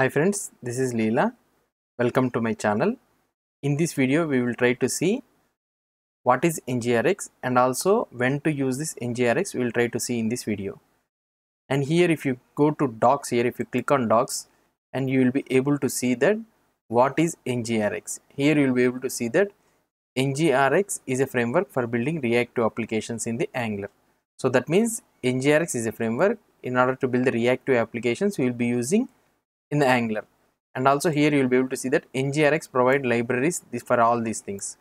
Hi friends, this is Leela. Welcome to my channel. In this video, we will try to see what is NGRX and also when to use this NGRX we will try to see in this video. And here if you go to docs here, if you click on docs and you will be able to see that what is NGRX. Here you will be able to see that NGRX is a framework for building reactive applications in the Angular. So that means NGRX is a framework in order to build the reactive applications we will be using in the Angular. And also here you will be able to see that NGRX provide libraries for all these things.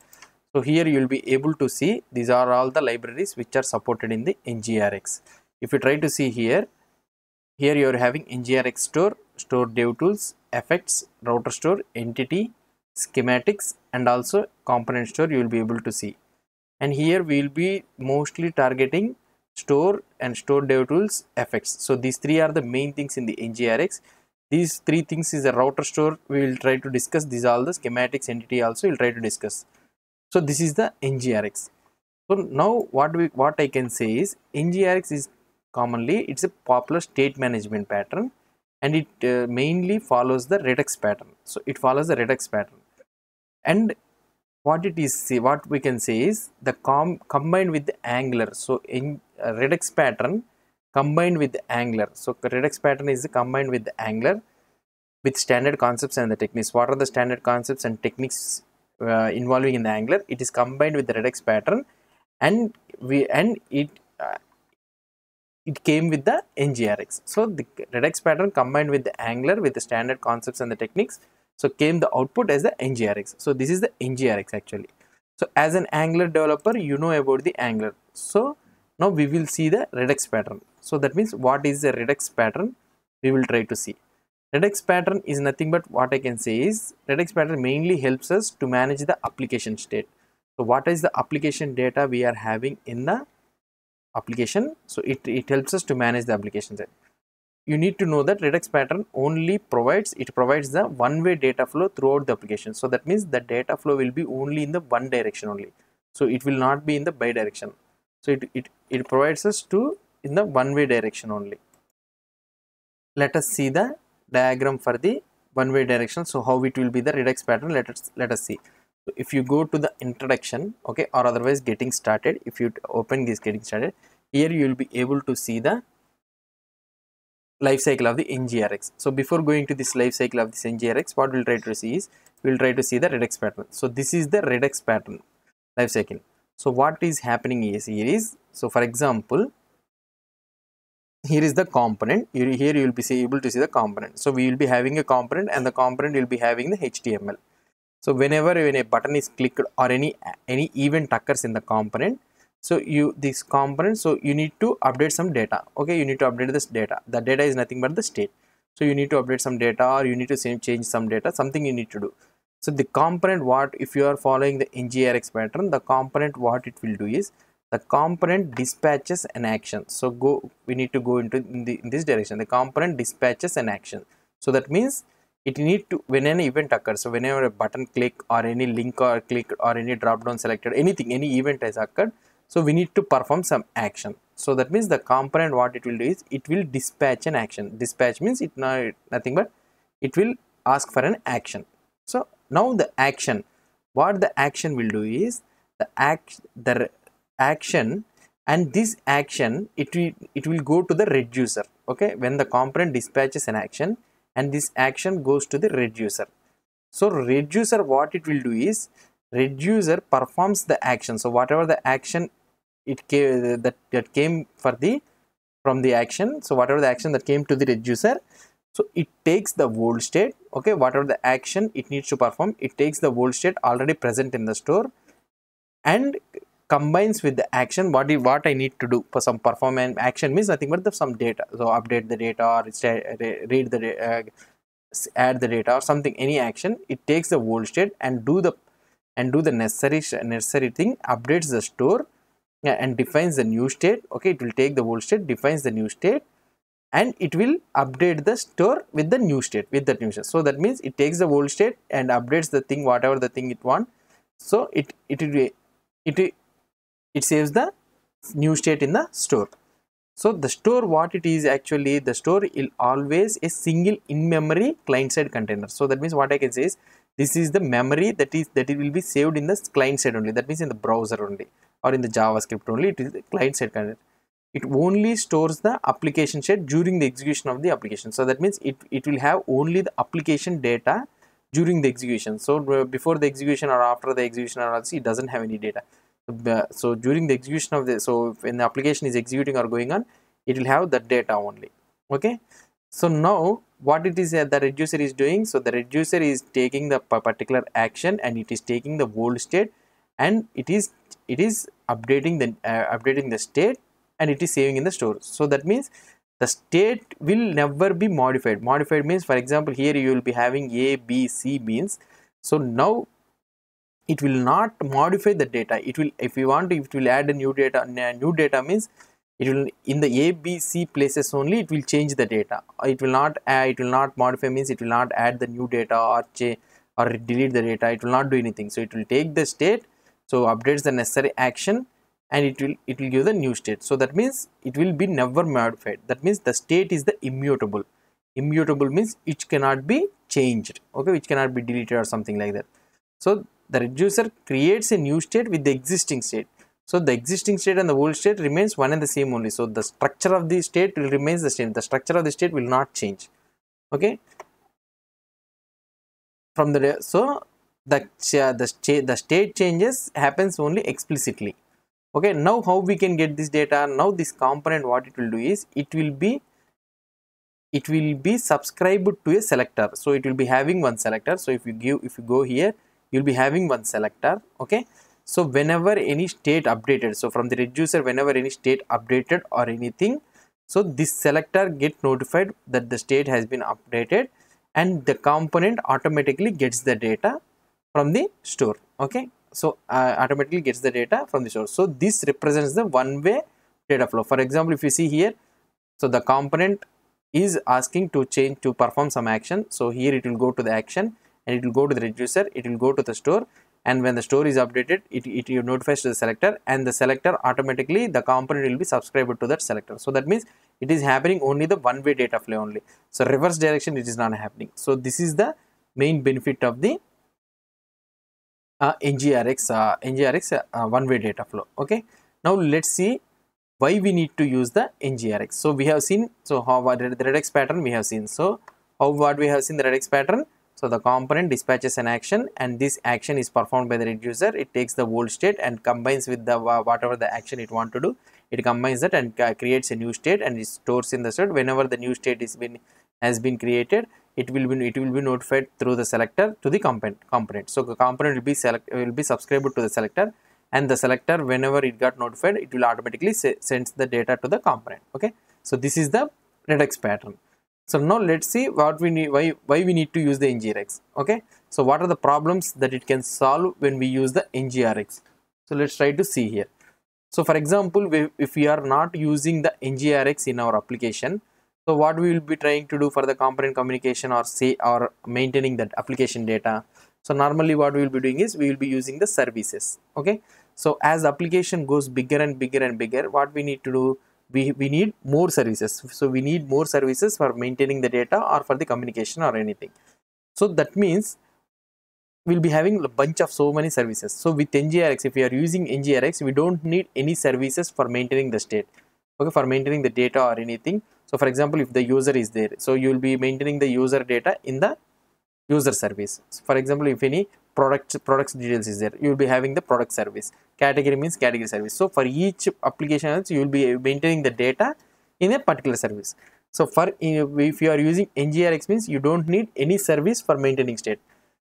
So here you will be able to see these are all the libraries which are supported in the NGRX. If you try to see here, here you are having NGRX store, store dev tools, effects, router store, entity, schematics and also component store you will be able to see. And here we will be mostly targeting store and store dev tools effects. So these three are the main things in the NGRX these three things is a router store we will try to discuss these all the schematics entity also we'll try to discuss so this is the ngrx so now what we what i can say is ngrx is commonly it's a popular state management pattern and it uh, mainly follows the redex pattern so it follows the redex pattern and what it is say what we can say is the com combined with the angular so in uh, redex pattern combined with the So Redux pattern is combined with the with standard concepts and the techniques. What are the standard concepts and techniques uh, involving in the Angular? It is combined with the redox pattern and we and it uh, it came with the NGRX. So the Redux pattern combined with the Angular with the standard concepts and the techniques. So came the output as the NGRX. So this is the NGRX actually. So as an Angular developer, you know about the Angular. So now we will see the Redux pattern so that means what is the Redux pattern we will try to see Redux pattern is nothing but what i can say is Redux pattern mainly helps us to manage the application state so what is the application data we are having in the application so it, it helps us to manage the application set you need to know that Redux pattern only provides it provides the one-way data flow throughout the application so that means the data flow will be only in the one direction only so it will not be in the bi-direction so it, it it provides us to in the one way direction only let us see the diagram for the one way direction so how it will be the redox pattern let us let us see so if you go to the introduction okay or otherwise getting started if you open this getting started here you will be able to see the life cycle of the ngrx so before going to this life cycle of this ngrx what we'll try to see is we'll try to see the redox pattern so this is the redox pattern life cycle so what is happening is here is so for example here is the component here you will be able to see the component so we will be having a component and the component will be having the html so whenever when a button is clicked or any any event occurs in the component so you this component so you need to update some data okay you need to update this data the data is nothing but the state so you need to update some data or you need to change some data something you need to do so the component what if you are following the ngrx pattern the component what it will do is the component dispatches an action so go we need to go into in, the, in this direction the component dispatches an action so that means it need to when an event occurs so whenever a button click or any link or click or any drop down selected anything any event has occurred so we need to perform some action so that means the component what it will do is it will dispatch an action dispatch means it not nothing but it will ask for an action so now the action what the action will do is the act the action and this action it will it will go to the reducer okay when the component dispatches an action and this action goes to the reducer so reducer what it will do is reducer performs the action so whatever the action it came that, that came for the from the action so whatever the action that came to the reducer so it takes the world state okay whatever the action it needs to perform it takes the world state already present in the store and combines with the action what do, what I need to do for some performance action means nothing but the, some data so update the data or read the uh, add the data or something any action it takes the world state and do the and do the necessary necessary thing updates the store and defines the new state okay it will take the world state defines the new state and it will update the store with the new state with the new state so that means it takes the old state and updates the thing whatever the thing it want so it it it it, it saves the new state in the store so the store what it is actually the store is always a single in memory client side container so that means what i can say is this is the memory that is that it will be saved in the client side only that means in the browser only or in the javascript only it is the client side container it only stores the application state during the execution of the application so that means it it will have only the application data during the execution so uh, before the execution or after the execution or else it doesn't have any data uh, so during the execution of the so when the application is executing or going on it will have the data only okay so now what it is that uh, the reducer is doing so the reducer is taking the particular action and it is taking the old state and it is it is updating the uh, updating the state and it is saving in the store so that means the state will never be modified modified means for example here you will be having a b c means so now it will not modify the data it will if you want it will add a new data new data means it will in the a b c places only it will change the data it will not add, uh, it will not modify means it will not add the new data or change or delete the data it will not do anything so it will take the state so updates the necessary action and it will it will give the new state so that means it will be never modified that means the state is the immutable immutable means it cannot be changed okay which cannot be deleted or something like that so the reducer creates a new state with the existing state so the existing state and the old state remains one and the same only so the structure of the state will remains the same the structure of the state will not change okay from the so the uh, the state the state changes happens only explicitly okay now how we can get this data now this component what it will do is it will be it will be subscribed to a selector so it will be having one selector so if you give if you go here you'll be having one selector okay so whenever any state updated so from the reducer whenever any state updated or anything so this selector get notified that the state has been updated and the component automatically gets the data from the store okay so uh, automatically gets the data from the source so this represents the one way data flow for example if you see here so the component is asking to change to perform some action so here it will go to the action and it will go to the reducer it will go to the store and when the store is updated it, it you notifies to the selector and the selector automatically the component will be subscribed to that selector so that means it is happening only the one way data flow only so reverse direction it is not happening so this is the main benefit of the uh, NGRX, uh, NGRX uh, one-way data flow. Okay. Now let's see why we need to use the NGRX. So we have seen so how what the redex pattern we have seen. So how what we have seen the redex pattern. So the component dispatches an action and this action is performed by the reducer. It takes the old state and combines with the whatever the action it want to do. It combines that and uh, creates a new state and it stores in the state. Whenever the new state is been has been created, it will be it will be notified through the selector to the component component so the component will be select will be subscribed to the selector and the selector whenever it got notified it will automatically say, sends the data to the component okay so this is the Redux pattern so now let's see what we need why why we need to use the ngrx okay so what are the problems that it can solve when we use the ngrx so let's try to see here so for example if we are not using the ngrx in our application so what we will be trying to do for the component communication or say or maintaining that application data so normally what we will be doing is we will be using the services okay so as application goes bigger and bigger and bigger what we need to do we, we need more services so we need more services for maintaining the data or for the communication or anything so that means we'll be having a bunch of so many services so with ngrx if we are using ngrx we don't need any services for maintaining the state okay for maintaining the data or anything so for example, if the user is there, so you will be maintaining the user data in the user service. So for example, if any product products details is there, you will be having the product service. Category means category service. So for each application, you will be maintaining the data in a particular service. So for if you are using NGRX means you don't need any service for maintaining state.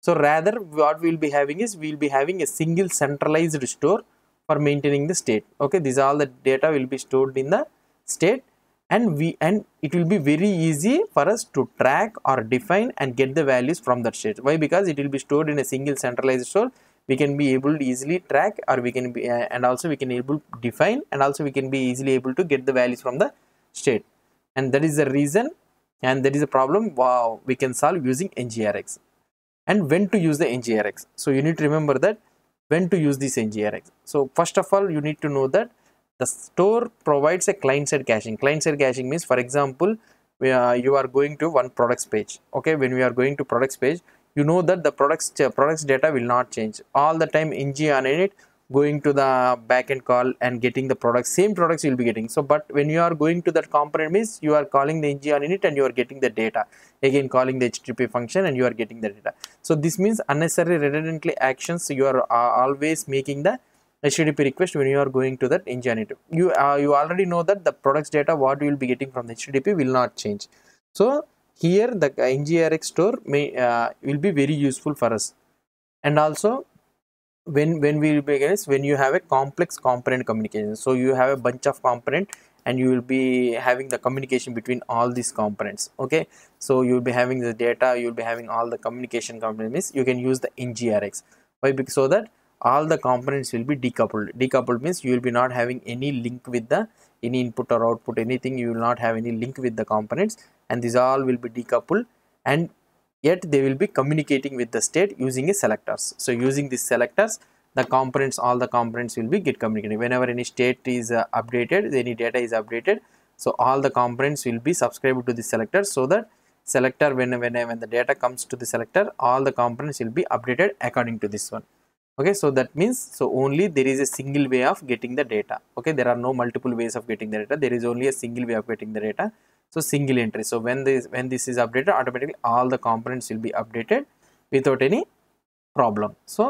So rather what we will be having is we will be having a single centralized store for maintaining the state. Okay, these all the data will be stored in the state and we and it will be very easy for us to track or define and get the values from that state why because it will be stored in a single centralized store we can be able to easily track or we can be uh, and also we can able to define and also we can be easily able to get the values from the state and that is the reason and that is a problem wow we can solve using ngrx and when to use the ngrx so you need to remember that when to use this ngrx so first of all you need to know that the store provides a client-side caching client-side caching means for example are uh, you are going to one products page okay when we are going to products page you know that the products uh, products data will not change all the time ng on it going to the backend call and getting the products same products you'll be getting so but when you are going to that component means you are calling the ng on init and you are getting the data again calling the http function and you are getting the data so this means unnecessary redundantly actions you are uh, always making the HTTP request when you are going to that engine. You, uh, you already know that the products data what you will be getting from HTTP will not change. So here the ngrx store may uh, will be very useful for us and also when when we begin is when you have a complex component communication so you have a bunch of component and you will be having the communication between all these components okay so you will be having the data you will be having all the communication components you can use the ngrx why because so that all the components will be decoupled decoupled means you will be not having any link with the any input or output anything you will not have any link with the components and these all will be decoupled and yet they will be communicating with the state using a selectors so using these selectors the components all the components will be get communicating whenever any state is uh, updated any data is updated so all the components will be subscribed to the selector so that selector when when when the data comes to the selector all the components will be updated according to this one okay so that means so only there is a single way of getting the data okay there are no multiple ways of getting the data there is only a single way of getting the data so single entry so when this when this is updated automatically all the components will be updated without any problem so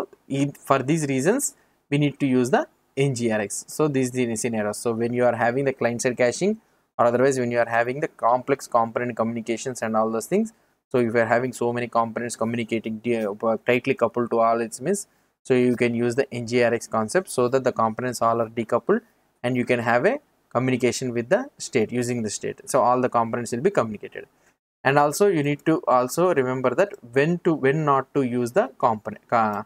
for these reasons we need to use the ngrx so this is the scenario so when you are having the client side caching or otherwise when you are having the complex component communications and all those things so if you are having so many components communicating uh, tightly coupled to all its means so you can use the NGRX concept so that the components all are decoupled and you can have a communication with the state using the state. So all the components will be communicated. And also you need to also remember that when to when not to use the component uh,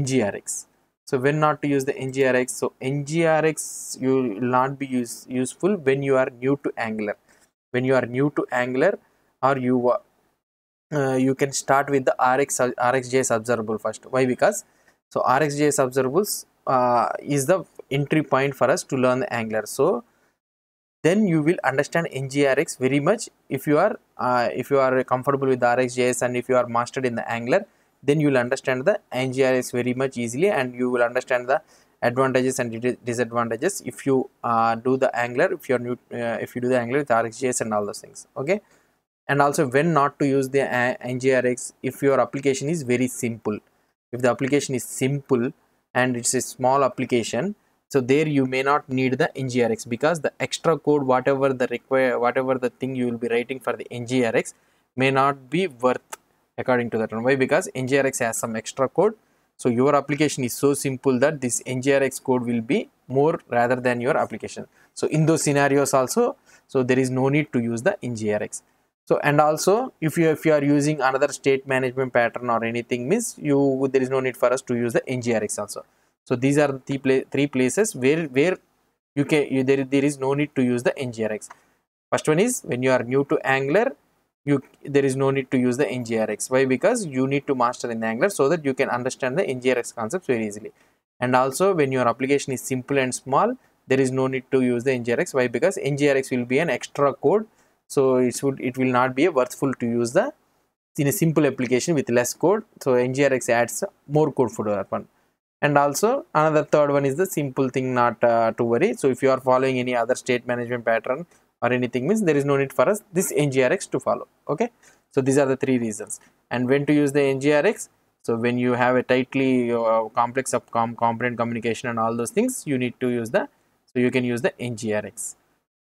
NGRX. So when not to use the NGRX. So NGRX you will not be use, useful when you are new to Angular. When you are new to Angular or you uh, you can start with the RX, RxJS observable first. Why? Because so RxJS observables uh, is the entry point for us to learn Angular. So then you will understand NGRX very much if you are uh, if you are comfortable with RxJS and if you are mastered in the Angular then you will understand the NGRX very much easily and you will understand the advantages and disadvantages if you uh, do the Angular if you are new uh, if you do the Angular with RxJS and all those things okay and also when not to use the uh, NGRX if your application is very simple if the application is simple and it's a small application so there you may not need the ngrx because the extra code whatever the require whatever the thing you will be writing for the ngrx may not be worth according to that one why because ngrx has some extra code so your application is so simple that this ngrx code will be more rather than your application so in those scenarios also so there is no need to use the ngrx so and also if you if you are using another state management pattern or anything means you there is no need for us to use the ngrx also so these are the pla three places where where you can you, there there is no need to use the ngrx first one is when you are new to angler you there is no need to use the ngrx why because you need to master in angler so that you can understand the ngrx concepts very easily and also when your application is simple and small there is no need to use the ngrx why because ngrx will be an extra code so it would it will not be a worthful to use the in a simple application with less code so ngrx adds more code for one, and also another third one is the simple thing not uh, to worry so if you are following any other state management pattern or anything means there is no need for us this ngrx to follow okay so these are the three reasons and when to use the ngrx so when you have a tightly uh, complex of com component communication and all those things you need to use the so you can use the ngrx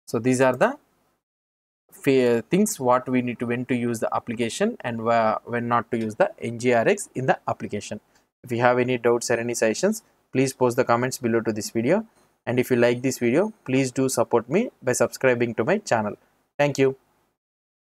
so these are the things what we need to when to use the application and when not to use the ngrx in the application if you have any doubts or any suggestions please post the comments below to this video and if you like this video please do support me by subscribing to my channel thank you